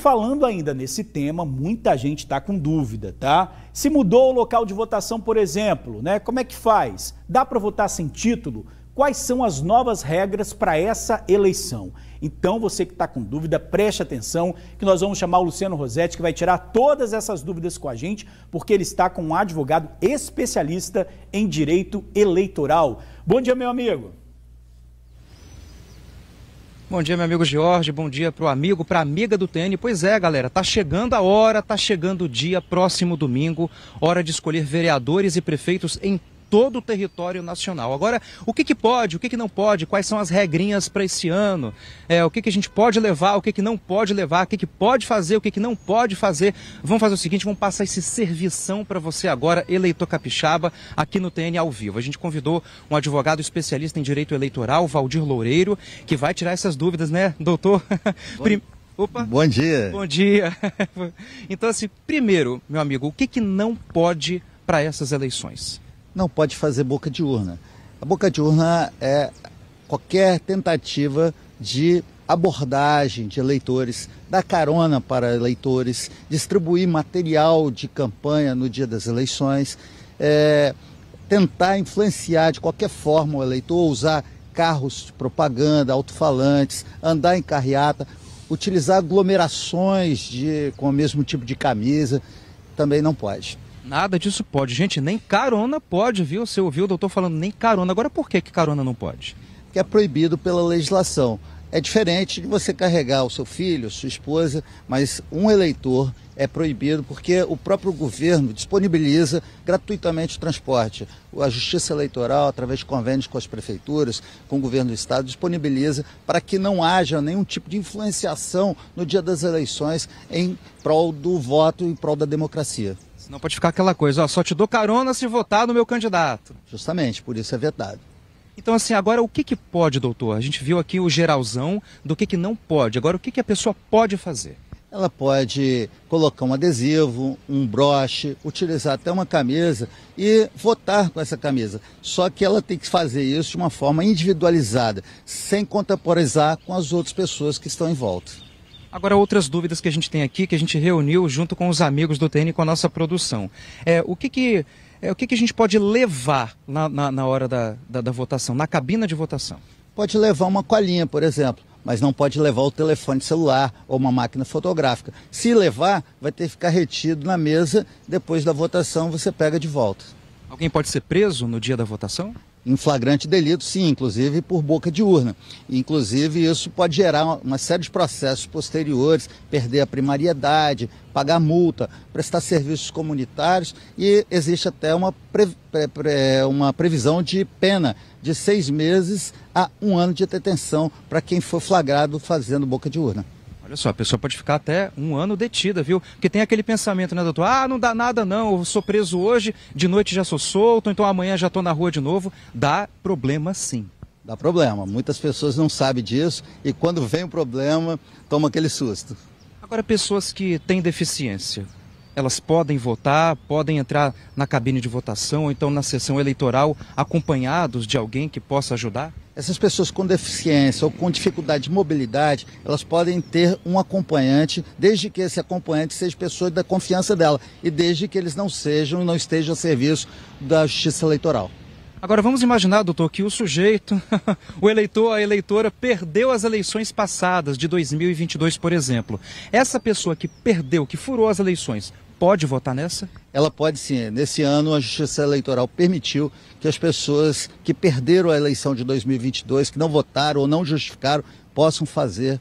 falando ainda nesse tema, muita gente está com dúvida, tá? Se mudou o local de votação, por exemplo, né? Como é que faz? Dá para votar sem título? Quais são as novas regras para essa eleição? Então, você que está com dúvida, preste atenção, que nós vamos chamar o Luciano Rosetti, que vai tirar todas essas dúvidas com a gente, porque ele está com um advogado especialista em direito eleitoral. Bom dia, meu amigo. Bom dia, meu amigo Jorge. Bom dia para o amigo, para a amiga do TN. Pois é, galera, tá chegando a hora, tá chegando o dia, próximo domingo, hora de escolher vereadores e prefeitos em todo o território nacional. Agora, o que, que pode, o que, que não pode, quais são as regrinhas para esse ano, é, o que, que a gente pode levar, o que, que não pode levar, o que, que pode fazer, o que, que não pode fazer. Vamos fazer o seguinte, vamos passar esse servição para você agora, eleitor capixaba, aqui no TN ao vivo. A gente convidou um advogado especialista em direito eleitoral, Valdir Loureiro, que vai tirar essas dúvidas, né, doutor? Bom, Opa. Bom dia. Bom dia. Então, assim, primeiro, meu amigo, o que, que não pode para essas eleições? não pode fazer boca de urna. A boca de urna é qualquer tentativa de abordagem de eleitores, dar carona para eleitores, distribuir material de campanha no dia das eleições, é, tentar influenciar de qualquer forma o eleitor, usar carros de propaganda, alto-falantes, andar em carreata, utilizar aglomerações de, com o mesmo tipo de camisa, também não pode. Nada disso pode. Gente, nem carona pode, viu? Você ouviu o doutor falando nem carona. Agora por que, que carona não pode? Que é proibido pela legislação. É diferente de você carregar o seu filho, sua esposa, mas um eleitor é proibido porque o próprio governo disponibiliza gratuitamente o transporte. A Justiça Eleitoral, através de convênios com as prefeituras, com o governo do Estado, disponibiliza para que não haja nenhum tipo de influenciação no dia das eleições em prol do voto, em prol da democracia. Não pode ficar aquela coisa, ó, só te dou carona se votar no meu candidato. Justamente, por isso é vetado. Então, assim, agora o que, que pode, doutor? A gente viu aqui o geralzão do que, que não pode. Agora, o que, que a pessoa pode fazer? Ela pode colocar um adesivo, um broche, utilizar até uma camisa e votar com essa camisa. Só que ela tem que fazer isso de uma forma individualizada, sem contemporizar com as outras pessoas que estão em volta. Agora, outras dúvidas que a gente tem aqui, que a gente reuniu junto com os amigos do TN com a nossa produção. É, o que que é, o que, que a gente pode levar na, na, na hora da, da, da votação, na cabina de votação? Pode levar uma colinha, por exemplo mas não pode levar o telefone celular ou uma máquina fotográfica. Se levar, vai ter que ficar retido na mesa, depois da votação você pega de volta. Alguém pode ser preso no dia da votação? em flagrante delito, sim, inclusive por boca de urna. Inclusive, isso pode gerar uma série de processos posteriores, perder a primariedade, pagar multa, prestar serviços comunitários e existe até uma, pre, pre, pre, uma previsão de pena de seis meses a um ano de detenção para quem for flagrado fazendo boca de urna. Olha só, a pessoa pode ficar até um ano detida, viu? Porque tem aquele pensamento, né, doutor? Ah, não dá nada não, eu sou preso hoje, de noite já sou solto, então amanhã já estou na rua de novo. Dá problema sim. Dá problema. Muitas pessoas não sabem disso e quando vem o problema, toma aquele susto. Agora, pessoas que têm deficiência, elas podem votar, podem entrar na cabine de votação ou então na sessão eleitoral acompanhados de alguém que possa ajudar? Essas pessoas com deficiência ou com dificuldade de mobilidade, elas podem ter um acompanhante, desde que esse acompanhante seja pessoa da confiança dela e desde que eles não sejam, não estejam a serviço da Justiça Eleitoral. Agora vamos imaginar, doutor, que o sujeito, o eleitor, a eleitora perdeu as eleições passadas de 2022, por exemplo. Essa pessoa que perdeu, que furou as eleições, pode votar nessa? Ela pode sim. Nesse ano, a Justiça Eleitoral permitiu que as pessoas que perderam a eleição de 2022, que não votaram ou não justificaram, possam fazer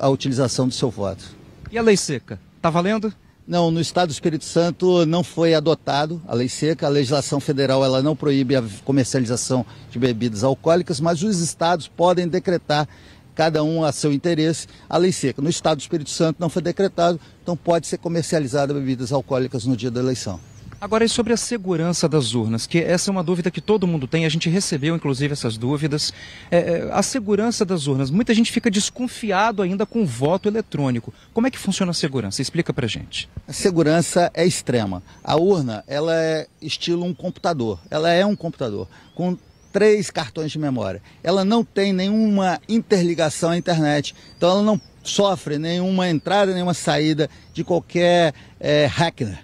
a utilização do seu voto. E a lei seca? Está valendo? Não, no estado do Espírito Santo não foi adotado a lei seca. A legislação federal ela não proíbe a comercialização de bebidas alcoólicas, mas os estados podem decretar cada um a seu interesse, a lei seca. No estado do Espírito Santo não foi decretado, então pode ser comercializada bebidas alcoólicas no dia da eleição. Agora, e sobre a segurança das urnas, que essa é uma dúvida que todo mundo tem, a gente recebeu inclusive essas dúvidas. É, é a segurança das urnas, muita gente fica desconfiado ainda com o voto eletrônico. Como é que funciona a segurança? Explica pra gente. A segurança é extrema. A urna, ela é estilo um computador, ela é um computador, com três cartões de memória. Ela não tem nenhuma interligação à internet, então ela não sofre nenhuma entrada, nenhuma saída de qualquer é, hacker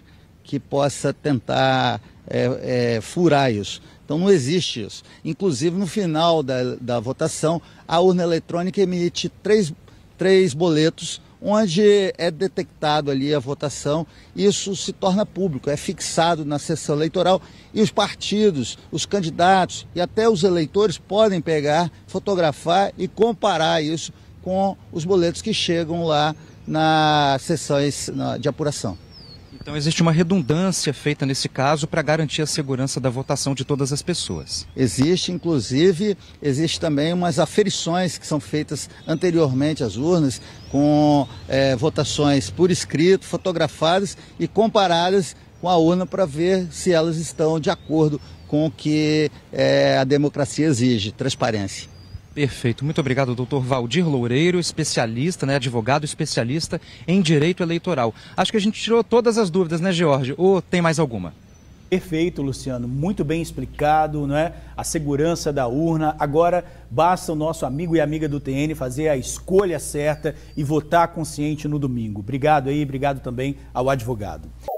que possa tentar é, é, furar isso. Então não existe isso. Inclusive, no final da, da votação, a urna eletrônica emite três, três boletos onde é detectado ali a votação, isso se torna público, é fixado na sessão eleitoral e os partidos, os candidatos e até os eleitores podem pegar, fotografar e comparar isso com os boletos que chegam lá na sessão de apuração. Então existe uma redundância feita nesse caso para garantir a segurança da votação de todas as pessoas. Existe, inclusive, existe também umas aferições que são feitas anteriormente às urnas com é, votações por escrito, fotografadas e comparadas com a urna para ver se elas estão de acordo com o que é, a democracia exige, transparência. Perfeito. Muito obrigado, doutor Valdir Loureiro, especialista, né, advogado especialista em direito eleitoral. Acho que a gente tirou todas as dúvidas, né, George? Ou tem mais alguma? Perfeito, Luciano. Muito bem explicado, né? A segurança da urna. Agora basta o nosso amigo e amiga do TN fazer a escolha certa e votar consciente no domingo. Obrigado aí, obrigado também ao advogado.